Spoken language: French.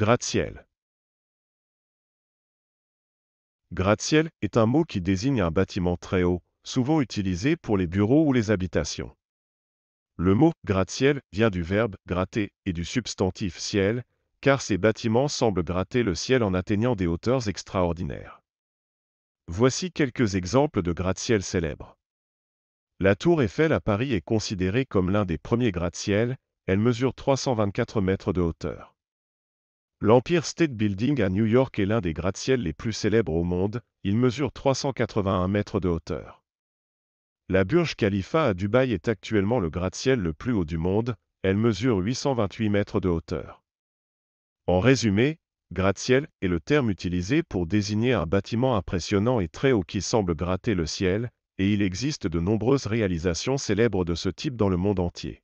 Gratte-ciel. Gratte-ciel est un mot qui désigne un bâtiment très haut, souvent utilisé pour les bureaux ou les habitations. Le mot gratte-ciel vient du verbe gratter et du substantif ciel, car ces bâtiments semblent gratter le ciel en atteignant des hauteurs extraordinaires. Voici quelques exemples de gratte-ciel célèbres. La tour Eiffel à Paris est considérée comme l'un des premiers gratte-ciel, elle mesure 324 mètres de hauteur. L'Empire State Building à New York est l'un des gratte-ciels les plus célèbres au monde, il mesure 381 mètres de hauteur. La Burj Khalifa à Dubaï est actuellement le gratte-ciel le plus haut du monde, elle mesure 828 mètres de hauteur. En résumé, gratte-ciel est le terme utilisé pour désigner un bâtiment impressionnant et très haut qui semble gratter le ciel, et il existe de nombreuses réalisations célèbres de ce type dans le monde entier.